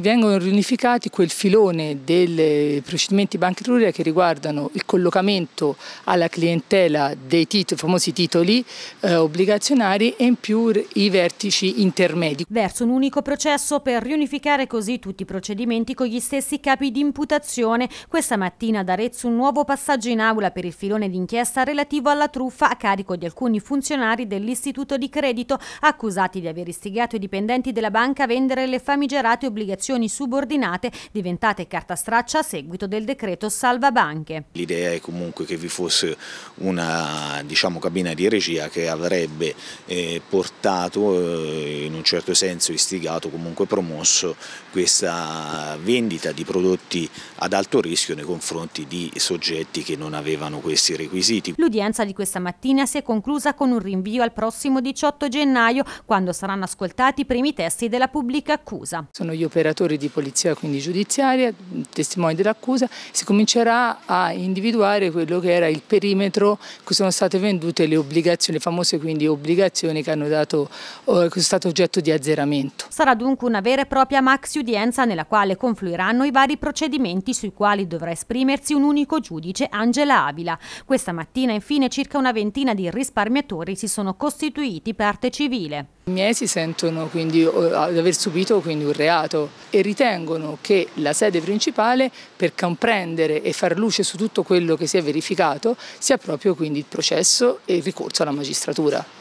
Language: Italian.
Vengono riunificati quel filone dei procedimenti bancaria che riguardano il collocamento alla clientela dei titoli, famosi titoli eh, obbligazionari e in più i vertici intermedi. Verso un unico processo per riunificare così tutti i procedimenti con gli stessi capi di imputazione. Questa mattina ad Arezzo un nuovo passaggio in aula per il filone d'inchiesta relativo alla truffa a carico di alcuni funzionari dell'istituto di credito accusati di aver istigato i dipendenti della banca a vendere le famigerate obbligazioni associazioni subordinate diventate carta straccia a seguito del decreto salva banche. L'idea è comunque che vi fosse una diciamo, cabina di regia che avrebbe eh, portato, eh, in un certo senso istigato, comunque promosso questa vendita di prodotti ad alto rischio nei confronti di soggetti che non avevano questi requisiti. L'udienza di questa mattina si è conclusa con un rinvio al prossimo 18 gennaio, quando saranno ascoltati i primi testi della pubblica accusa. Sono gli operatori operatori di polizia, quindi giudiziaria, testimoni dell'accusa, si comincerà a individuare quello che era il perimetro cui sono state vendute le obbligazioni, le famose quindi obbligazioni che, dato, eh, che sono state oggetto di azzeramento. Sarà dunque una vera e propria maxi udienza nella quale confluiranno i vari procedimenti sui quali dovrà esprimersi un unico giudice, Angela Avila. Questa mattina infine circa una ventina di risparmiatori si sono costituiti parte civile. I miei si sentono quindi ad aver subito quindi un reato e ritengono che la sede principale per comprendere e far luce su tutto quello che si è verificato sia proprio quindi il processo e il ricorso alla magistratura.